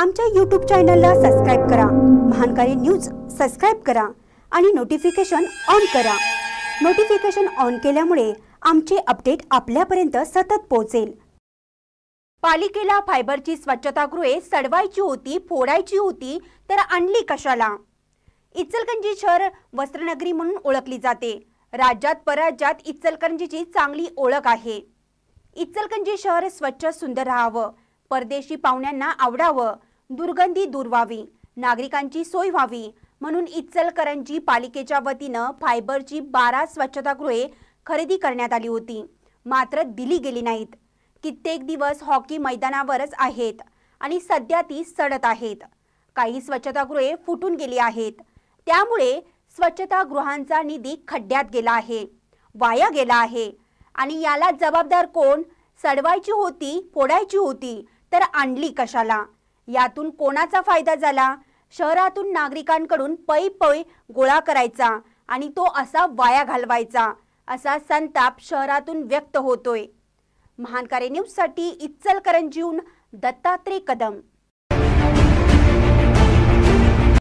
आमच्या यूट्यूब चॅनलला सबस्क्राईब करा महानकारी न्यूज सबस्क्राईब करा आणि नोटिफिकेशन ऑन करा नोटिफिकेशन ऑन केल्यामुळे आमचे अपडेट आपल्यापर्यंत सतत पोहोचेल पालिकेला फायबरची स्वच्छतागृहे सडवायची होती फोडायची होती तर आणली कशाला इचलकंजी शहर वस्त्रनगरी म्हणून ओळखली जाते राज्यात परराज्यात इचलकंजीची चांगली ओळख आहे इचलकंजी शहर स्वच्छ सुंदर राहावं परदेशी पाहुण्यांना आवडावं दुर्गंधी दूर व्हावी नागरिकांची सोय व्हावी म्हणून इचलकरंजी पालिकेच्या वतीनं फायबरची बारा स्वच्छतागृहे खरेदी करण्यात आली होती मात्र दिली गेली नाहीत कित्येक दिवस हॉकी मैदानावरच आहेत आणि सध्या ती सडत आहेत काही स्वच्छतागृहे फुटून गेली आहेत त्यामुळे स्वच्छतागृहांचा निधी खड्ड्यात गेला आहे वाया गेला आहे आणि याला जबाबदार कोण सडवायची होती फोडायची होती तर आणली कशाला यातून कोणाचा फायदा झाला शहरातून नागरिकांकडून पै पै गोळा करायचा आणि तो असा वाया घालवायचा असा संताप शहरातून व्यक्त होतोय महानकारी न्यूजसाठी इचलकरंजीहून दत्तात्रय कदम